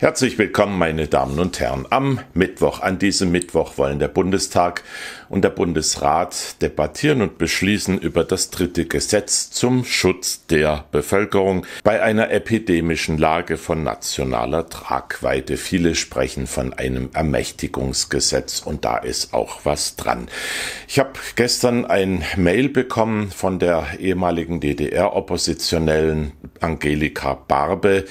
Herzlich willkommen, meine Damen und Herren. Am Mittwoch, an diesem Mittwoch wollen der Bundestag und der Bundesrat debattieren und beschließen über das dritte Gesetz zum Schutz der Bevölkerung bei einer epidemischen Lage von nationaler Tragweite. Viele sprechen von einem Ermächtigungsgesetz und da ist auch was dran. Ich habe gestern ein Mail bekommen von der ehemaligen DDR-Oppositionellen Angelika Barbe.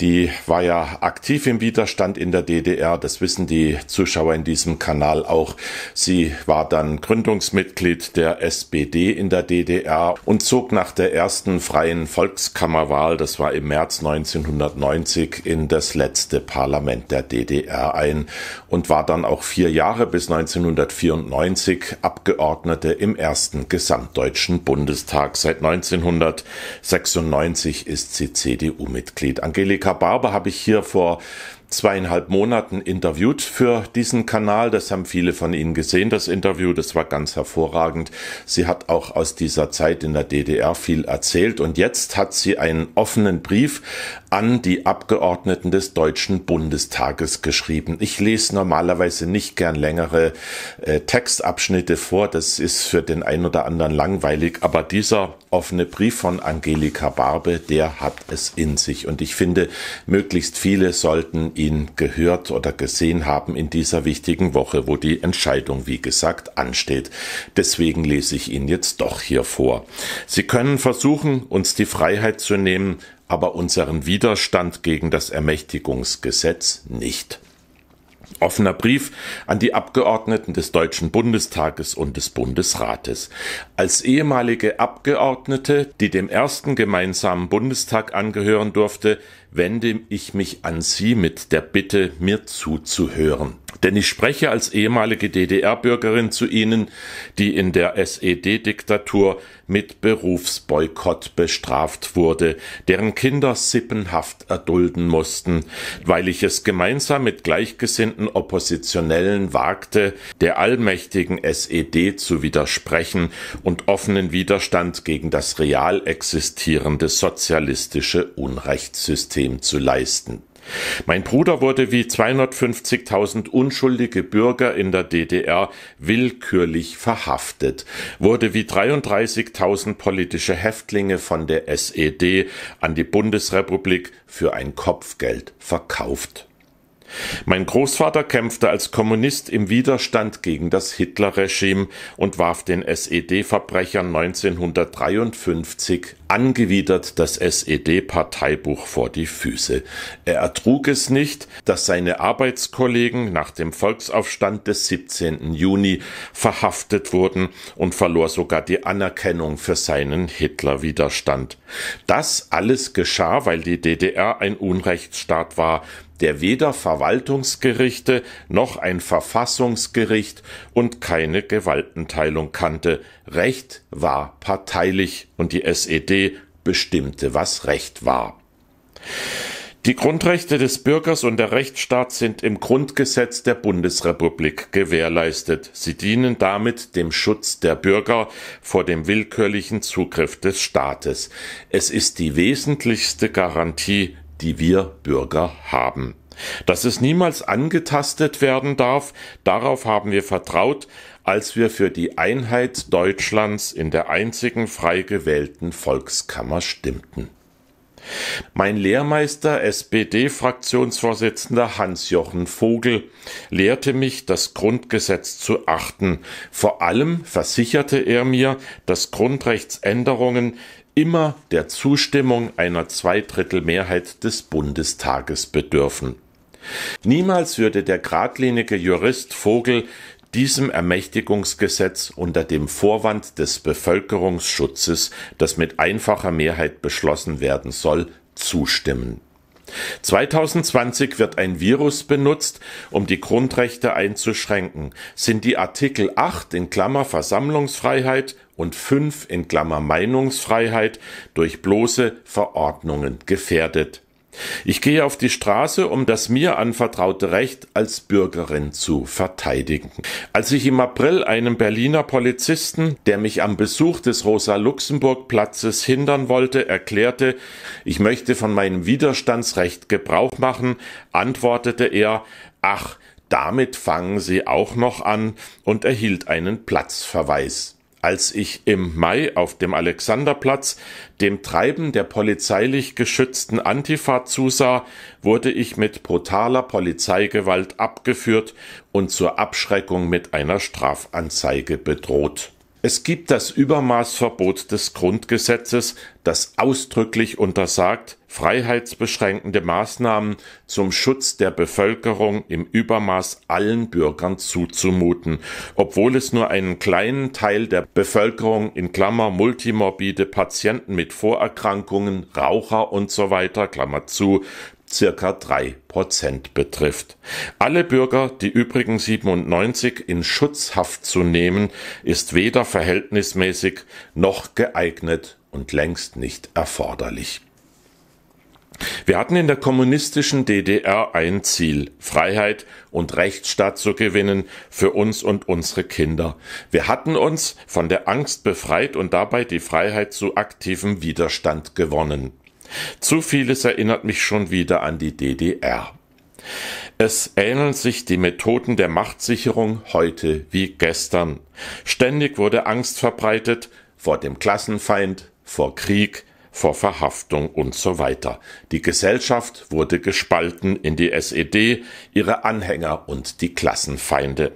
Die war ja aktiv tief im in der DDR. Das wissen die Zuschauer in diesem Kanal auch. Sie war dann Gründungsmitglied der SPD in der DDR und zog nach der ersten freien Volkskammerwahl, das war im März 1990, in das letzte Parlament der DDR ein und war dann auch vier Jahre bis 1994 Abgeordnete im ersten gesamtdeutschen Bundestag. Seit 1996 ist sie CDU-Mitglied. Angelika Barber habe ich hier vor zweieinhalb Monaten interviewt für diesen Kanal. Das haben viele von Ihnen gesehen, das Interview. Das war ganz hervorragend. Sie hat auch aus dieser Zeit in der DDR viel erzählt und jetzt hat sie einen offenen Brief an die Abgeordneten des Deutschen Bundestages geschrieben. Ich lese normalerweise nicht gern längere äh, Textabschnitte vor, das ist für den einen oder anderen langweilig, aber dieser offene Brief von Angelika Barbe, der hat es in sich und ich finde, möglichst viele sollten ihn gehört oder gesehen haben in dieser wichtigen Woche, wo die Entscheidung, wie gesagt, ansteht. Deswegen lese ich ihn jetzt doch hier vor. Sie können versuchen, uns die Freiheit zu nehmen, aber unseren Widerstand gegen das Ermächtigungsgesetz nicht. Offener Brief an die Abgeordneten des Deutschen Bundestages und des Bundesrates. Als ehemalige Abgeordnete, die dem ersten gemeinsamen Bundestag angehören durfte, wende ich mich an Sie mit der Bitte, mir zuzuhören. Denn ich spreche als ehemalige DDR-Bürgerin zu Ihnen, die in der SED-Diktatur mit Berufsboykott bestraft wurde, deren Kinder Sippenhaft erdulden mussten, weil ich es gemeinsam mit gleichgesinnten Oppositionellen wagte, der allmächtigen SED zu widersprechen und offenen Widerstand gegen das real existierende sozialistische Unrechtssystem zu leisten. Mein Bruder wurde wie 250.000 unschuldige Bürger in der DDR willkürlich verhaftet, wurde wie 33.000 politische Häftlinge von der SED an die Bundesrepublik für ein Kopfgeld verkauft. Mein Großvater kämpfte als Kommunist im Widerstand gegen das Hitlerregime und warf den SED-Verbrechern 1953 angewidert das SED-Parteibuch vor die Füße. Er ertrug es nicht, dass seine Arbeitskollegen nach dem Volksaufstand des 17. Juni verhaftet wurden und verlor sogar die Anerkennung für seinen Hitlerwiderstand. Das alles geschah, weil die DDR ein Unrechtsstaat war, der weder Verwaltungsgerichte noch ein Verfassungsgericht und keine Gewaltenteilung kannte, Recht war parteilich und die SED bestimmte, was Recht war. Die Grundrechte des Bürgers und der Rechtsstaat sind im Grundgesetz der Bundesrepublik gewährleistet. Sie dienen damit dem Schutz der Bürger vor dem willkürlichen Zugriff des Staates. Es ist die wesentlichste Garantie, die wir Bürger haben. Dass es niemals angetastet werden darf, darauf haben wir vertraut, als wir für die Einheit Deutschlands in der einzigen frei gewählten Volkskammer stimmten. Mein Lehrmeister, SPD-Fraktionsvorsitzender Hans-Jochen Vogel, lehrte mich, das Grundgesetz zu achten. Vor allem versicherte er mir, dass Grundrechtsänderungen immer der Zustimmung einer Zweidrittelmehrheit des Bundestages bedürfen. Niemals würde der geradlinige Jurist Vogel diesem Ermächtigungsgesetz unter dem Vorwand des Bevölkerungsschutzes, das mit einfacher Mehrheit beschlossen werden soll, zustimmen. 2020 wird ein Virus benutzt, um die Grundrechte einzuschränken. Sind die Artikel 8 in Klammer Versammlungsfreiheit und 5 in Klammer Meinungsfreiheit durch bloße Verordnungen gefährdet? Ich gehe auf die Straße, um das mir anvertraute Recht als Bürgerin zu verteidigen. Als ich im April einem Berliner Polizisten, der mich am Besuch des Rosa-Luxemburg-Platzes hindern wollte, erklärte, ich möchte von meinem Widerstandsrecht Gebrauch machen, antwortete er, ach, damit fangen Sie auch noch an und erhielt einen Platzverweis als ich im Mai auf dem Alexanderplatz dem Treiben der polizeilich geschützten Antifa zusah, wurde ich mit brutaler Polizeigewalt abgeführt und zur Abschreckung mit einer Strafanzeige bedroht es gibt das Übermaßverbot des Grundgesetzes, das ausdrücklich untersagt, freiheitsbeschränkende Maßnahmen zum Schutz der Bevölkerung im Übermaß allen Bürgern zuzumuten, obwohl es nur einen kleinen Teil der Bevölkerung in Klammer multimorbide Patienten mit Vorerkrankungen, Raucher usw. So Klammer zu circa drei Prozent betrifft. Alle Bürger, die übrigen 97 in Schutzhaft zu nehmen, ist weder verhältnismäßig noch geeignet und längst nicht erforderlich. Wir hatten in der kommunistischen DDR ein Ziel, Freiheit und Rechtsstaat zu gewinnen für uns und unsere Kinder. Wir hatten uns von der Angst befreit und dabei die Freiheit zu aktivem Widerstand gewonnen. Zu vieles erinnert mich schon wieder an die DDR. Es ähneln sich die Methoden der Machtsicherung heute wie gestern. Ständig wurde Angst verbreitet vor dem Klassenfeind, vor Krieg, vor Verhaftung und so weiter. Die Gesellschaft wurde gespalten in die SED, ihre Anhänger und die Klassenfeinde.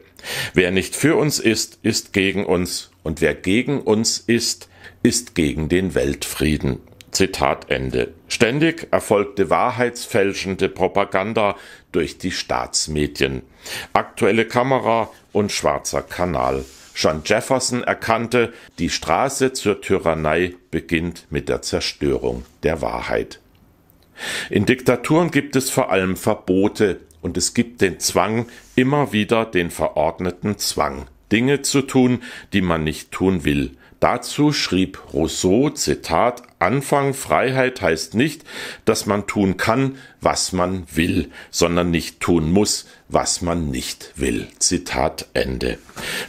Wer nicht für uns ist, ist gegen uns, und wer gegen uns ist, ist gegen den Weltfrieden. Zitat Ende. Ständig erfolgte wahrheitsfälschende Propaganda durch die Staatsmedien. Aktuelle Kamera und schwarzer Kanal. John Jefferson erkannte, die Straße zur Tyrannei beginnt mit der Zerstörung der Wahrheit. In Diktaturen gibt es vor allem Verbote und es gibt den Zwang, immer wieder den verordneten Zwang, Dinge zu tun, die man nicht tun will. Dazu schrieb Rousseau, Zitat, Anfang Freiheit heißt nicht, dass man tun kann, was man will, sondern nicht tun muss, was man nicht will. Zitat Ende.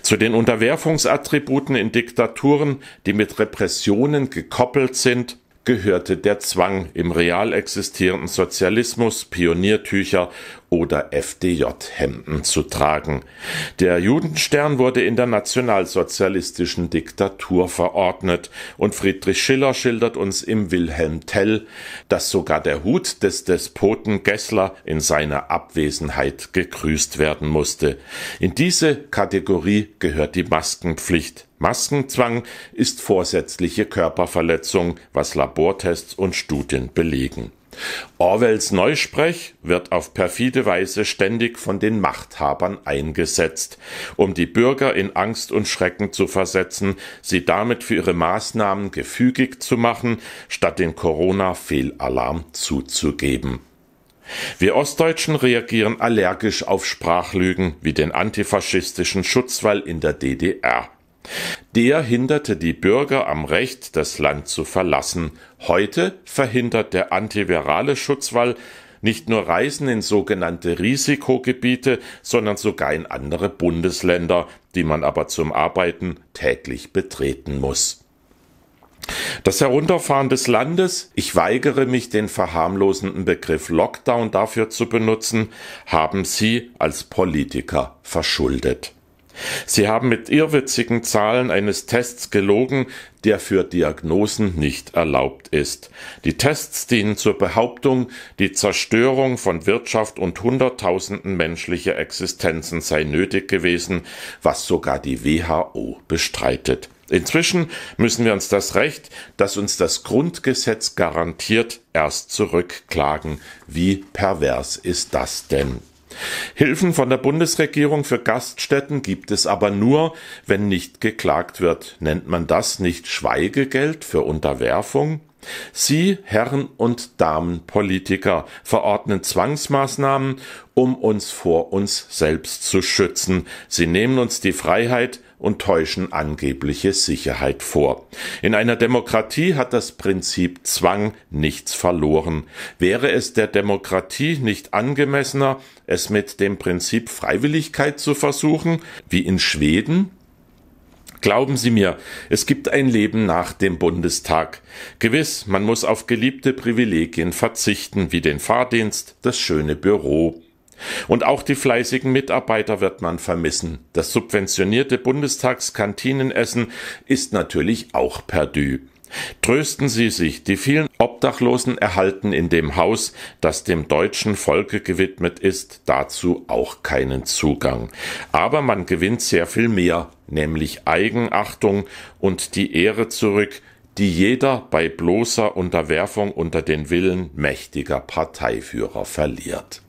Zu den Unterwerfungsattributen in Diktaturen, die mit Repressionen gekoppelt sind, gehörte der Zwang im real existierenden Sozialismus, Pioniertücher oder FDJ-Hemden zu tragen. Der Judenstern wurde in der nationalsozialistischen Diktatur verordnet und Friedrich Schiller schildert uns im Wilhelm Tell, dass sogar der Hut des Despoten Gessler in seiner Abwesenheit gegrüßt werden musste. In diese Kategorie gehört die Maskenpflicht. Maskenzwang ist vorsätzliche Körperverletzung, was Labortests und Studien belegen. Orwells Neusprech wird auf perfide Weise ständig von den Machthabern eingesetzt, um die Bürger in Angst und Schrecken zu versetzen, sie damit für ihre Maßnahmen gefügig zu machen, statt den Corona-Fehlalarm zuzugeben. Wir Ostdeutschen reagieren allergisch auf Sprachlügen wie den antifaschistischen Schutzwall in der DDR. Der hinderte die Bürger am Recht, das Land zu verlassen. Heute verhindert der antivirale Schutzwall nicht nur Reisen in sogenannte Risikogebiete, sondern sogar in andere Bundesländer, die man aber zum Arbeiten täglich betreten muss. Das Herunterfahren des Landes, ich weigere mich, den verharmlosenden Begriff Lockdown dafür zu benutzen, haben Sie als Politiker verschuldet. Sie haben mit irrwitzigen Zahlen eines Tests gelogen, der für Diagnosen nicht erlaubt ist. Die Tests dienen zur Behauptung, die Zerstörung von Wirtschaft und Hunderttausenden menschlicher Existenzen sei nötig gewesen, was sogar die WHO bestreitet. Inzwischen müssen wir uns das Recht, das uns das Grundgesetz garantiert, erst zurückklagen. Wie pervers ist das denn? Hilfen von der Bundesregierung für Gaststätten gibt es aber nur, wenn nicht geklagt wird. Nennt man das nicht Schweigegeld für Unterwerfung? Sie, Herren und Damen Politiker, verordnen Zwangsmaßnahmen, um uns vor uns selbst zu schützen. Sie nehmen uns die Freiheit, und täuschen angebliche Sicherheit vor. In einer Demokratie hat das Prinzip Zwang nichts verloren. Wäre es der Demokratie nicht angemessener, es mit dem Prinzip Freiwilligkeit zu versuchen, wie in Schweden? Glauben Sie mir, es gibt ein Leben nach dem Bundestag. Gewiss, man muss auf geliebte Privilegien verzichten, wie den Fahrdienst, das schöne Büro. Und auch die fleißigen Mitarbeiter wird man vermissen. Das subventionierte Bundestagskantinenessen ist natürlich auch perdu. Trösten Sie sich, die vielen Obdachlosen erhalten in dem Haus, das dem deutschen Volke gewidmet ist, dazu auch keinen Zugang. Aber man gewinnt sehr viel mehr, nämlich Eigenachtung und die Ehre zurück, die jeder bei bloßer Unterwerfung unter den Willen mächtiger Parteiführer verliert.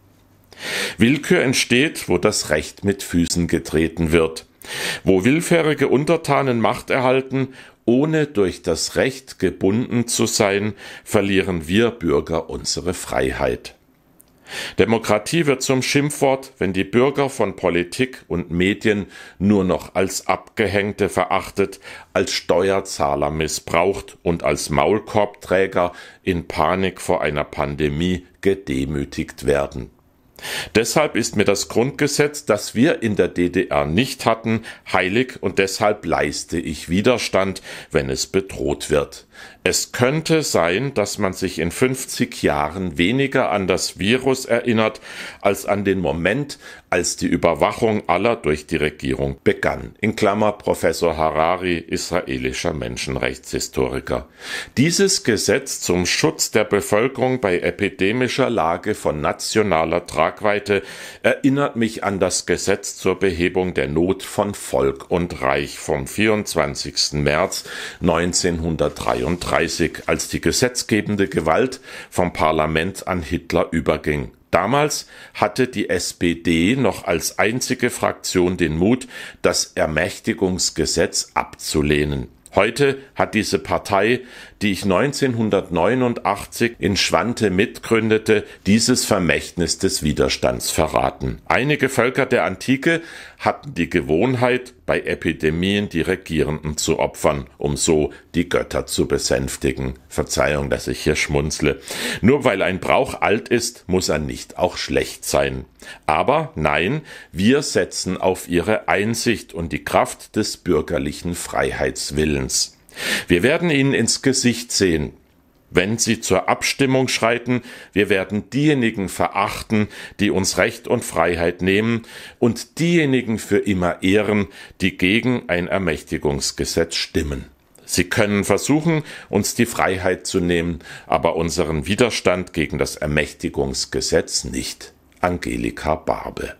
Willkür entsteht, wo das Recht mit Füßen getreten wird, wo willfährige Untertanen Macht erhalten, ohne durch das Recht gebunden zu sein, verlieren wir Bürger unsere Freiheit. Demokratie wird zum Schimpfwort, wenn die Bürger von Politik und Medien nur noch als Abgehängte verachtet, als Steuerzahler missbraucht und als Maulkorbträger in Panik vor einer Pandemie gedemütigt werden. Deshalb ist mir das Grundgesetz, das wir in der DDR nicht hatten, heilig und deshalb leiste ich Widerstand, wenn es bedroht wird. Es könnte sein, dass man sich in 50 Jahren weniger an das Virus erinnert als an den Moment, als die Überwachung aller durch die Regierung begann. In Klammer Professor Harari, israelischer Menschenrechtshistoriker. Dieses Gesetz zum Schutz der Bevölkerung bei epidemischer Lage von nationaler Tragweite erinnert mich an das Gesetz zur Behebung der Not von Volk und Reich vom 24. März 1933. 1933, als die gesetzgebende Gewalt vom Parlament an Hitler überging. Damals hatte die SPD noch als einzige Fraktion den Mut, das Ermächtigungsgesetz abzulehnen. Heute hat diese Partei die ich 1989 in Schwante mitgründete, dieses Vermächtnis des Widerstands verraten. Einige Völker der Antike hatten die Gewohnheit, bei Epidemien die Regierenden zu opfern, um so die Götter zu besänftigen. Verzeihung, dass ich hier schmunzle. Nur weil ein Brauch alt ist, muss er nicht auch schlecht sein. Aber nein, wir setzen auf ihre Einsicht und die Kraft des bürgerlichen Freiheitswillens. Wir werden ihnen ins Gesicht sehen, wenn sie zur Abstimmung schreiten, wir werden diejenigen verachten, die uns Recht und Freiheit nehmen, und diejenigen für immer ehren, die gegen ein Ermächtigungsgesetz stimmen. Sie können versuchen, uns die Freiheit zu nehmen, aber unseren Widerstand gegen das Ermächtigungsgesetz nicht. Angelika Barbe